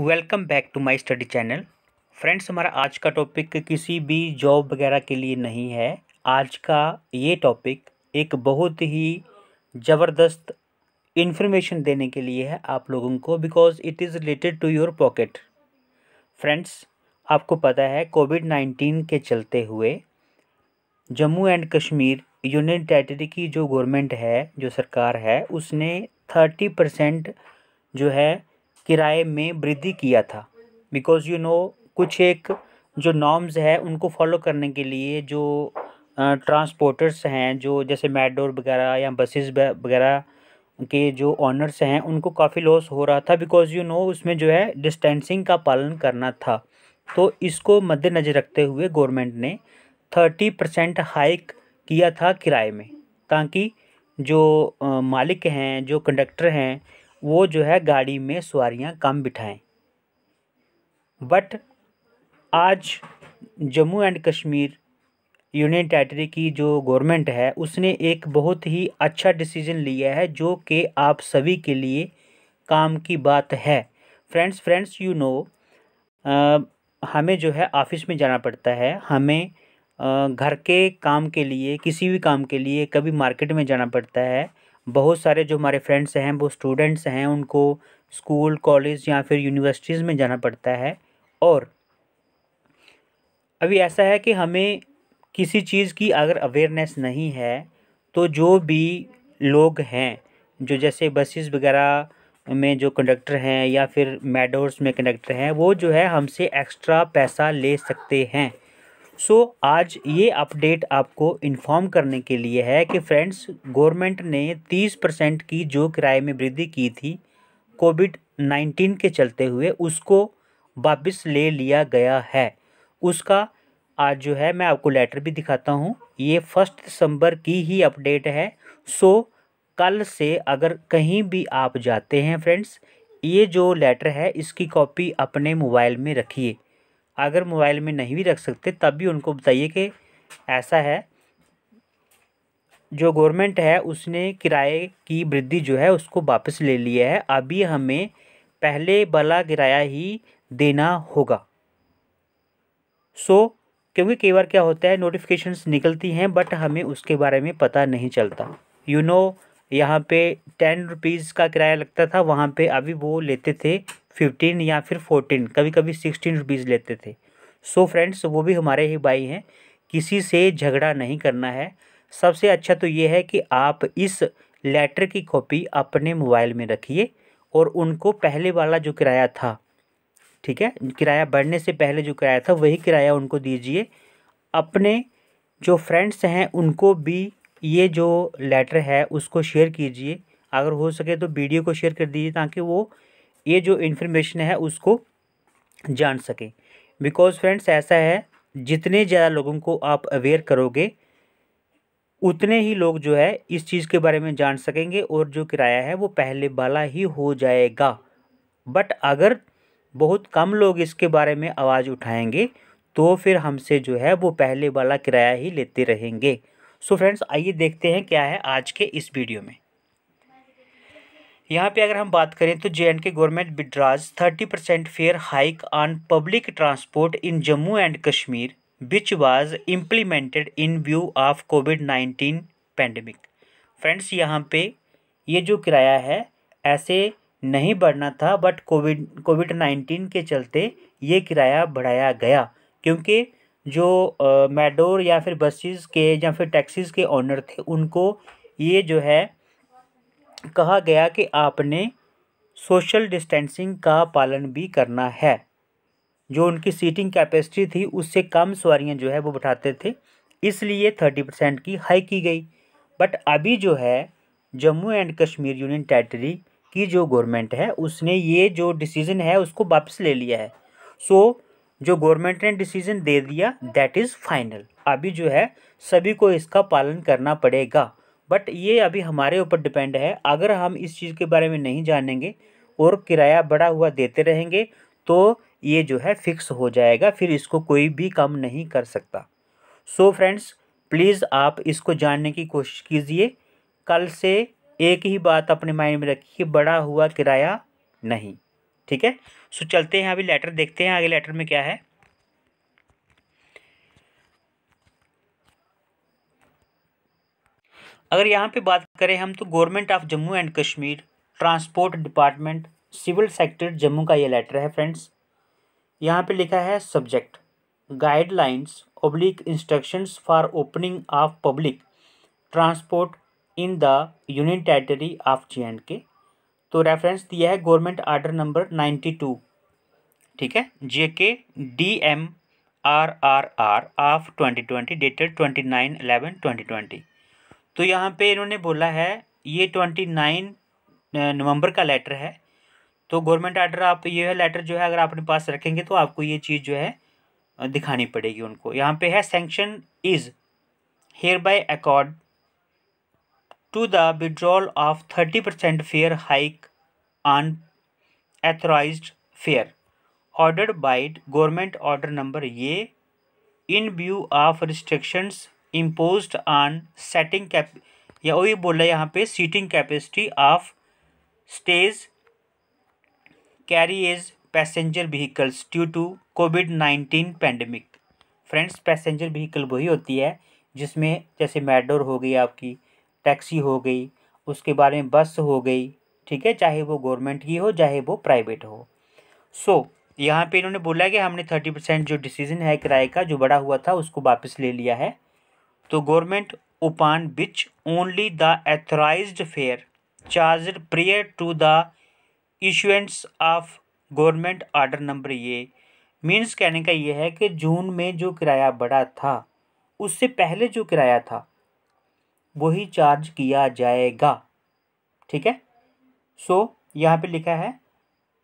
welcome back to my study channel friends हमारा आज का टॉपिक किसी भी जॉब वगैरह के लिए नहीं है आज का ये टॉपिक एक बहुत ही ज़बरदस्त इन्फॉर्मेशन देने के लिए है आप लोगों को because it is related to your pocket friends आपको पता है कोविड नाइन्टीन के चलते हुए Jammu and Kashmir union territory की जो गवर्नमेंट है जो सरकार है उसने थर्टी परसेंट जो है किराए में वृद्धि किया था बिकॉज़ यू नो कुछ एक जो नॉर्म्स है उनको फॉलो करने के लिए जो ट्रांसपोर्टर्स हैं जो जैसे मेटडोर वगैरह या बसेस वगैरह के जो ऑनर्स हैं उनको काफ़ी लॉस हो रहा था बिकॉज़ यू नो उसमें जो है डिस्टेंसिंग का पालन करना था तो इसको मद्देनज़र रखते हुए गवर्नमेंट ने थर्टी परसेंट हाइक किया था किराए में ताकि जो मालिक हैं जो कंडक्टर हैं वो जो है गाड़ी में सवारियां कम बिठाएं बट आज Jammu and Kashmir union territory की जो गवर्नमेंट है उसने एक बहुत ही अच्छा डिसीजन लिया है जो कि आप सभी के लिए काम की बात है फ्रेंड्स फ्रेंड्स यू नो हमें जो है ऑफिस में जाना पड़ता है हमें घर के काम के लिए किसी भी काम के लिए कभी मार्केट में जाना पड़ता है बहुत सारे जो हमारे फ्रेंड्स हैं वो स्टूडेंट्स हैं उनको स्कूल कॉलेज या फिर यूनिवर्सिटीज़ में जाना पड़ता है और अभी ऐसा है कि हमें किसी चीज़ की अगर अवेयरनेस नहीं है तो जो भी लोग हैं जो जैसे बसेस वगैरह में जो कंडक्टर हैं या फिर मेडोर्स में कंडक्टर हैं वो जो है हमसे एक्स्ट्रा पैसा ले सकते हैं सो so, आज ये अपडेट आपको इन्फॉर्म करने के लिए है कि फ्रेंड्स गवर्नमेंट ने 30 परसेंट की जो किराए में वृद्धि की थी कोविड 19 के चलते हुए उसको वापस ले लिया गया है उसका आज जो है मैं आपको लेटर भी दिखाता हूँ ये फर्स्ट दिसंबर की ही अपडेट है सो so, कल से अगर कहीं भी आप जाते हैं फ्रेंड्स ये जो लेटर है इसकी कॉपी अपने मोबाइल में रखिए अगर मोबाइल में नहीं भी रख सकते तब भी उनको बताइए कि ऐसा है जो गवर्नमेंट है उसने किराए की वृद्धि जो है उसको वापस ले लिया है अभी हमें पहले वाला किराया ही देना होगा सो so, क्योंकि कई बार क्या होता है नोटिफिकेशंस निकलती हैं बट हमें उसके बारे में पता नहीं चलता यू you नो know, यहाँ पे टेन रुपीज़ का किराया लगता था वहाँ पे अभी वो लेते थे फिफ्टीन या फिर फोर्टीन कभी कभी सिक्सटीन रुपीज़ लेते थे सो so फ्रेंड्स वो भी हमारे ही भाई हैं किसी से झगड़ा नहीं करना है सबसे अच्छा तो ये है कि आप इस लेटर की कॉपी अपने मोबाइल में रखिए और उनको पहले वाला जो किराया था ठीक है किराया बढ़ने से पहले जो किराया था वही किराया उनको दीजिए अपने जो फ्रेंड्स हैं उनको भी ये जो लेटर है उसको शेयर कीजिए अगर हो सके तो वीडियो को शेयर कर दीजिए ताकि वो ये जो इन्फॉर्मेशन है उसको जान सकें बिकॉज फ्रेंड्स ऐसा है जितने ज़्यादा लोगों को आप अवेयर करोगे उतने ही लोग जो है इस चीज़ के बारे में जान सकेंगे और जो किराया है वो पहले वाला ही हो जाएगा बट अगर बहुत कम लोग इसके बारे में आवाज़ उठाएंगे तो फिर हमसे जो है वो पहले वाला किराया ही लेते रहेंगे सो फ्रेंड्स आइए देखते हैं क्या है आज के इस वीडियो में यहाँ पे अगर हम बात करें तो J and K government withdraws thirty percent fare hike on public transport in Jammu and Kashmir which was implemented in view of COVID nineteen pandemic friends यहाँ पे ये जो किराया है ऐसे नहीं बढ़ना था बट कोविड कोविड नाइन्टीन के चलते ये किराया बढ़ाया गया क्योंकि जो मेडोर या फिर बसेस के या फिर टैक्सीज़ के ऑनर थे उनको ये जो है कहा गया कि आपने सोशल डिस्टेंसिंग का पालन भी करना है जो उनकी सीटिंग कैपेसिटी थी उससे कम सवारियां जो है वो बैठाते थे इसलिए थर्टी परसेंट की हाई की गई बट अभी जो है Jammu and Kashmir union territory की जो गवर्नमेंट है उसने ये जो डिसीज़न है उसको वापस ले लिया है सो so, जो गवर्नमेंट ने डिसीज़न दे दिया दैट इज़ फाइनल अभी जो है सभी को इसका पालन करना पड़ेगा बट ये अभी हमारे ऊपर डिपेंड है अगर हम इस चीज़ के बारे में नहीं जानेंगे और किराया बढ़ा हुआ देते रहेंगे तो ये जो है फिक्स हो जाएगा फिर इसको कोई भी कम नहीं कर सकता सो फ्रेंड्स प्लीज़ आप इसको जानने की कोशिश कीजिए कल से एक ही बात अपने माइंड में रखिए बड़ा हुआ किराया नहीं ठीक है सो चलते हैं अभी लेटर देखते हैं आगे लेटर में क्या है अगर यहाँ पे बात करें हम तो government of Jammu and Kashmir transport department civil sector Jammu का ये लेटर है फ्रेंड्स यहाँ पे लिखा है subject guidelines oblique instructions for opening of public transport in the union territory of J and K तो रेफरेंस दिया है government order number ninety two ठीक है J K D M R R R of twenty twenty dated twenty nine eleven twenty twenty तो यहाँ पे इन्होंने बोला है ये ट्वेंटी नाइन नवम्बर का लेटर है तो गवर्नमेंट आर्डर आप ये है लेटर जो है अगर आप अपने पास रखेंगे तो आपको ये चीज़ जो है दिखानी पड़ेगी उनको यहाँ पे है sanction is hereby accord to the withdrawal of thirty percent fare hike on authorise fare order vide government order number ये in view of restrictions impose on setting cap या वही बोल रहा है यहाँ पे seating capacity of stage carriage passenger vehicles due to COVID nineteen pandemic friends passenger vehicle वही होती है जिसमें जैसे मेडोर हो गई आपकी टैक्सी हो गई उसके बारे में बस हो गई ठीक है चाहे वो गवर्नमेंट की हो चाहे वो प्राइवेट हो सो so, यहाँ पे इन्होंने बोला कि हमने थर्टी परसेंट जो डिसीजन है किराए का जो बड़ा हुआ था उसको वापस ले लिया है तो government upon which only the authorise fare charge prior to the issuance of government order number ये मीन्स कहने का ये है कि जून में जो किराया बढ़ा था उससे पहले जो किराया था वही चार्ज किया जाएगा ठीक है सो so, यहाँ पे लिखा है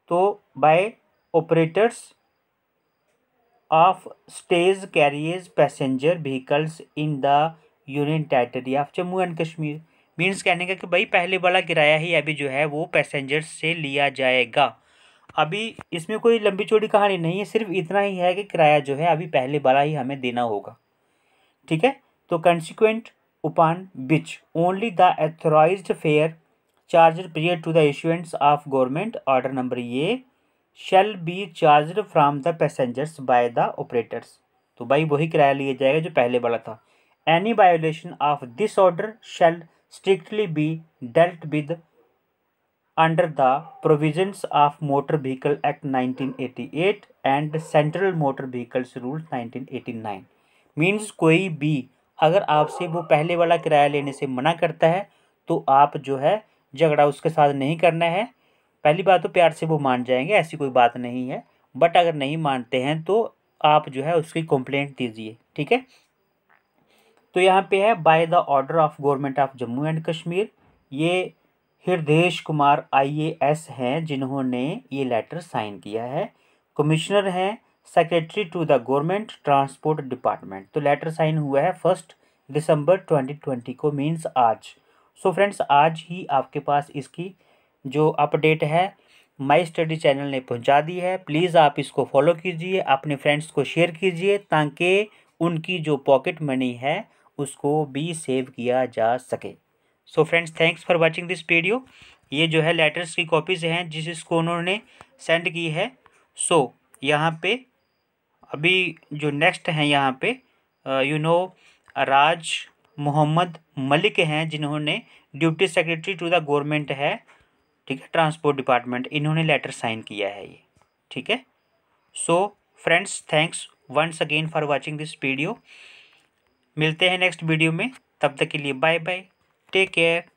तो by operators of stage carriage passenger vehicles in the union territory of Jammu and Kashmir means कहने का कि भाई पहले वाला किराया ही अभी जो है वो पैसेंजर्स से लिया जाएगा अभी इसमें कोई लंबी चौड़ी कहानी नहीं है सिर्फ इतना ही है कि किराया जो है अभी पहले वाला ही हमें देना होगा ठीक है तो consequent upon which only the authorise fare charger period to the issuance of government order number ये shall be charge from the passengers by the operators तो भाई वही किराया लिया जाएगा जो पहले वाला था any violation of this order shall strictly be dealt with motor vehicle act nineteen eighty eight and 1988 motor vehicles rule nineteen eighty 1989 means कोई भी अगर आपसे वो पहले वाला किराया लेने से मना करता है तो आप जो है झगड़ा उसके साथ नहीं करना है पहली बात तो प्यार से वो मान जाएंगे ऐसी कोई बात नहीं है बट अगर नहीं मानते हैं तो आप जो है उसकी कंप्लेंट दीजिए ठीक है तो यहाँ पे है by the order of government of Jammu and Kashmir ये हृदेश कुमार आईएएस हैं जिन्होंने ये लेटर साइन किया है कमिश्नर हैं secretary to the government transport department तो लेटर साइन हुआ है फर्स्ट दिसंबर ट्वेंटी ट्वेंटी को मीन्स आज सो so फ्रेंड्स आज ही आपके पास इसकी जो अपडेट है माई स्टडी चैनल ने पहुंचा दी है प्लीज़ आप इसको फॉलो कीजिए अपने फ्रेंड्स को शेयर कीजिए ताकि उनकी जो पॉकेट मनी है उसको भी सेव किया जा सके so friends thanks for watching this video ये जो है लेटर्स की कॉपीज़ हैं जिस इसको उन्होंने सेंड की है सो so, यहाँ पे अभी जो नेक्स्ट हैं यहाँ पे यू नो राज मोहम्मद मलिक हैं जिन्होंने duty secretary to the government है ठीक है ट्रांसपोर्ट डिपार्टमेंट इन्होंने लेटर साइन किया है ये ठीक है so friends thanks once again for watching this video मिलते हैं नेक्स्ट वीडियो में तब तक के लिए बाय बाय टेक केयर